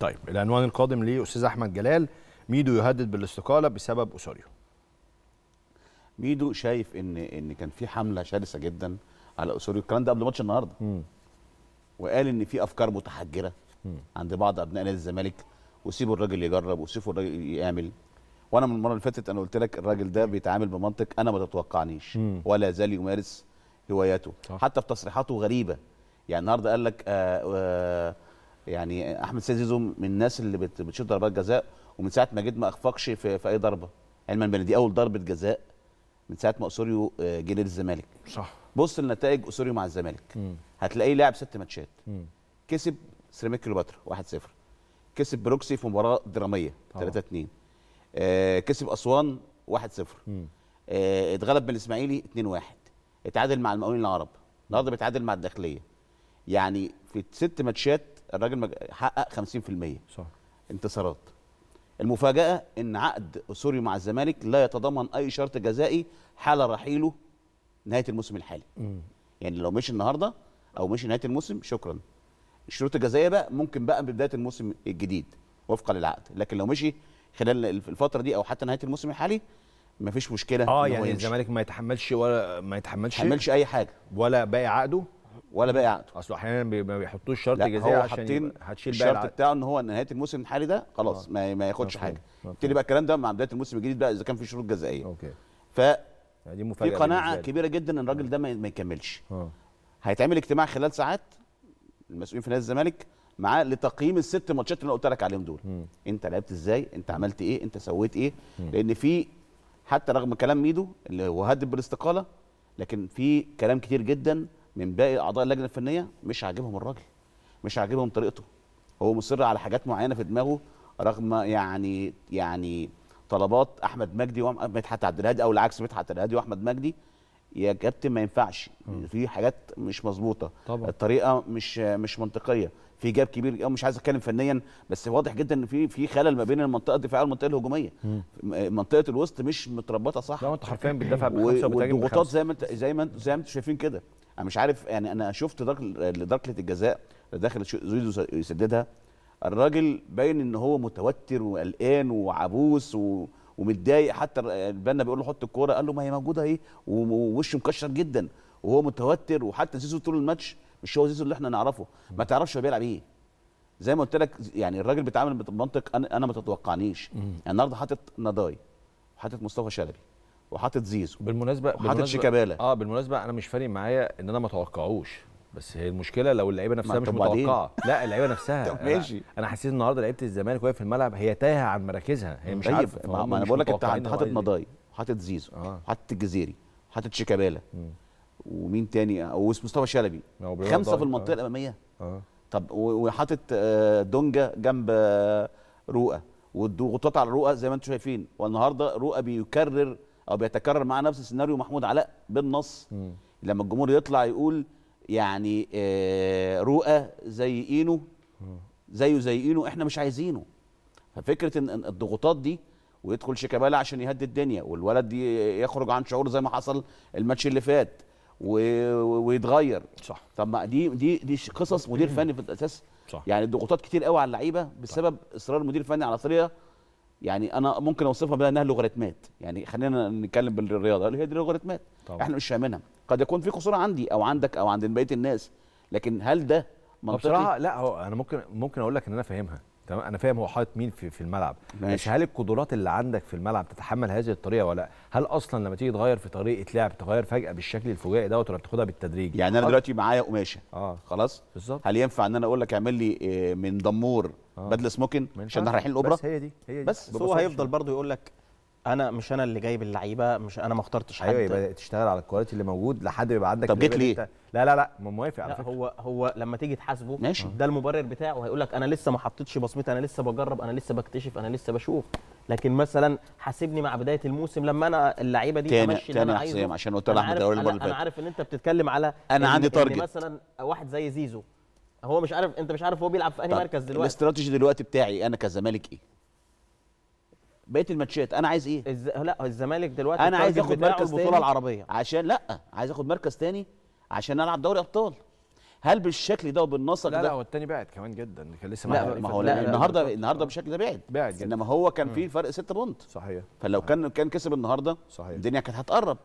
طيب العنوان القادم لأستاذ أحمد جلال ميدو يهدد بالاستقالة بسبب اسوريو ميدو شايف ان ان كان في حمله شرسه جدا على اسوريو الكلام ده قبل ماتش النهارده م. وقال ان في افكار متحجره م. عند بعض ابناء نادي الزمالك وسيبوا الراجل يجرب وسيبوا الراجل يعمل وانا من المره اللي فاتت انا قلت لك الراجل ده بيتعامل بمنطق انا ما تتوقعنيش م. ولا زال يمارس هواياته صح. حتى في تصريحاته غريبه يعني النهارده قال لك آآ آه، آآ آه، يعني احمد سيد زيزو من الناس اللي بتشوط ضربات جزاء ومن ساعه ما جيت ما اخفقش في, في اي ضربه علما بان دي اول ضربه جزاء من ساعه ما اسوريو آه، جه للزمالك صح بص لنتائج اسوريو مع الزمالك هتلاقيه لعب ست ماتشات كسب سيراميك كليوباترا 1-0 كسب بروكسي في مباراه دراميه 3-2 آه كسب اسوان 1-0 آه اتغلب من الاسماعيلي 2-1 اتعادل مع المقاولين العرب النهارده بيتعادل مع الداخليه يعني في ست ماتشات الراجل حقق 50% صح انتصارات المفاجاه ان عقد أسوري مع الزمالك لا يتضمن اي شرط جزائي حال رحيله نهايه الموسم الحالي يعني لو مشي النهارده او مشي نهايه الموسم شكرا الشروط الجزائيه بقى ممكن بقى ببدايه الموسم الجديد وفقا للعقد لكن لو مشي خلال الفتره دي او حتى نهايه الموسم الحالي مفيش مشكله اه يعني الزمالك ما يتحملش ولا ما يتحملش ما يتحملش اي حاجه ولا باقي عقده ولا باقي عقده اصل احيانا ما بيحطوش شرط جزائي عشان هتشيل باقي الشرط بتاعه ان هو نهايه الموسم الحالي ده خلاص آه. ما, ما ياخدش حاجه يبتدي بقى الكلام ده مع بدايه الموسم الجديد بقى اذا كان في شروط جزائيه اوكي ف يعني دي في قناعه كبيره جدا ان الراجل آه. ده ما يكملش آه. هيتعمل اجتماع خلال ساعات المسؤولين في نادي الزمالك معاه لتقييم الست ماتشات اللي انا قلت لك عليهم دول م. انت لعبت ازاي انت عملت ايه انت سويت ايه م. لان في حتى رغم كلام ميدو اللي هو هدد بالاستقاله لكن في كلام كتير جدا من باقي اعضاء اللجنه الفنيه مش عاجبهم الراجل مش عاجبهم طريقته هو مصر على حاجات معينه في دماغه رغم يعني يعني طلبات احمد مجدي ومدحت عبد الهادي او العكس مدحت الهادي واحمد مجدي يا كابتن ما ينفعش في حاجات مش مظبوطه الطريقه مش مش منطقيه في جاب كبير مش عايز اتكلم فنيا بس واضح جدا ان في في خلل ما بين المنطقه الدفاعيه والمنطقه الهجوميه م. منطقه الوسط مش متربطه صح لا انت حرفيا بتدافع بخمسه بخمسه زي ما انت زي ما انتم زي ما انتم شايفين كده انا مش عارف يعني انا شفت ركله الجزاء داخل زيزو يسددها الراجل باين ان هو متوتر وقلقان وعبوس و... ومتضايق حتى البنا بيقول له حط الكوره قال له ما هي موجوده اهي ووشه مكشر جدا وهو متوتر وحتى زيزو طول الماتش مش هو زيزو اللي احنا نعرفه ما تعرفش هو بيلعب ايه زي ما قلت لك يعني الراجل بيتعامل بمنطق انا انا ما تتوقعنيش يعني النهارده حاطط نضاي وحاطط مصطفى شلبي وحاطط زيزو بالمناسبه وحاطط شيكابالا اه بالمناسبه انا مش فارق معايا ان انا ما اتوقعوش بس هي المشكله لو اللعيبه نفسها مش متوقعه لا اللعيبه نفسها طب ماشي انا حسيت النهارده لعيبه الزمالك وهي في الملعب هي تايهه عن مراكزها هي مش طيب، عارفه ما, ما انا بقول لك انت حاطط مضاي وحاطط زيزو آه. الجزيري وحاطط شيكابالا ومين تاني آه، ومصطفى شلبي خمسه في المنطقه آه. الاماميه آه. طب وحاطط دونجا جنب رؤى والضغوطات على رؤى زي ما انتم شايفين والنهارده رؤى بيكرر او بيتكرر معاه نفس السيناريو محمود علاء بالنص م. لما الجمهور يطلع يقول يعني آه، رؤى زي اينو زيه زي اينو احنا مش عايزينه ففكره ان الضغوطات دي ويدخل شيكابالا عشان يهدي الدنيا والولد يخرج عن شعور زي ما حصل الماتش اللي فات و... ويتغير صح طب ما دي دي دي قصص مدير فني في الاساس صح. يعني الضغوطات كتير قوي على اللعيبه بسبب اصرار المدير الفني على طريقه يعني انا ممكن اوصفها بانها لوغاريتمات يعني خلينا نتكلم بالرياضه هي دي لوغاريتمات احنا مش فاهمينها قد يكون في قصور عندي او عندك او عند بقيه الناس لكن هل ده منطقي بصراحه لا هو انا ممكن ممكن اقول لك ان انا فاهمها تمام انا فاهم هو حاطط مين في, في الملعب مش بس هل القدرات اللي عندك في الملعب تتحمل هذه الطريقه ولا هل اصلا لما تيجي تغير في طريقه لعب تغير فجاه بالشكل الفجائي دوت ولا بتاخدها بالتدريج يعني انا دلوقتي معايا قماشه اه خلاص بالظبط هل ينفع ان انا اقول لك اعمل لي آه، من دمور آه. بدل سموكن عشان احنا رايحين الاوبرا بس هي دي هي دي بس هو هيفضل برضه يقول لك انا مش انا اللي جايب اللعيبه مش انا ما اخترتش أيوة، حد ايوه يبقى تشتغل على الكواليتي اللي موجود لحد يبقى عندك طب جيت ليه؟ لا لا لا ما موافق على فكره هو هو لما تيجي تحاسبه ماشي ده المبرر بتاعه هيقول لك انا لسه ما حطيتش بصمتي انا لسه بجرب انا لسه بكتشف انا لسه بشوف لكن مثلا حاسبني مع بدايه الموسم لما انا اللعيبه دي تاني تاني اللي عايزه عشان قلت لاحمد انا عارف ان انت بتتكلم على انا عندي تارجت مثلا واحد زي زيزو هو مش عارف انت مش عارف هو بيلعب في انهي مركز دلوقتي الاستراتيجي دلوقتي بتاعي انا كزمالك ايه بقيه الماتشات انا عايز ايه الز... لا الزمالك دلوقتي انا عايز اخد مركز البطوله العربيه عشان لا عايز اخد مركز تاني عشان العب دوري ابطال هل بالشكل ده وبالنسق ده لا لا هو التاني بعد كمان جدا كان لسه لا ما هو لا النهارده النهارده بالشكل ده بعد بعد جدا انما هو كان فيه فرق 6 بونت صحيح فلو صحيح. كان كان كسب النهارده صحيح. الدنيا كانت هتقرب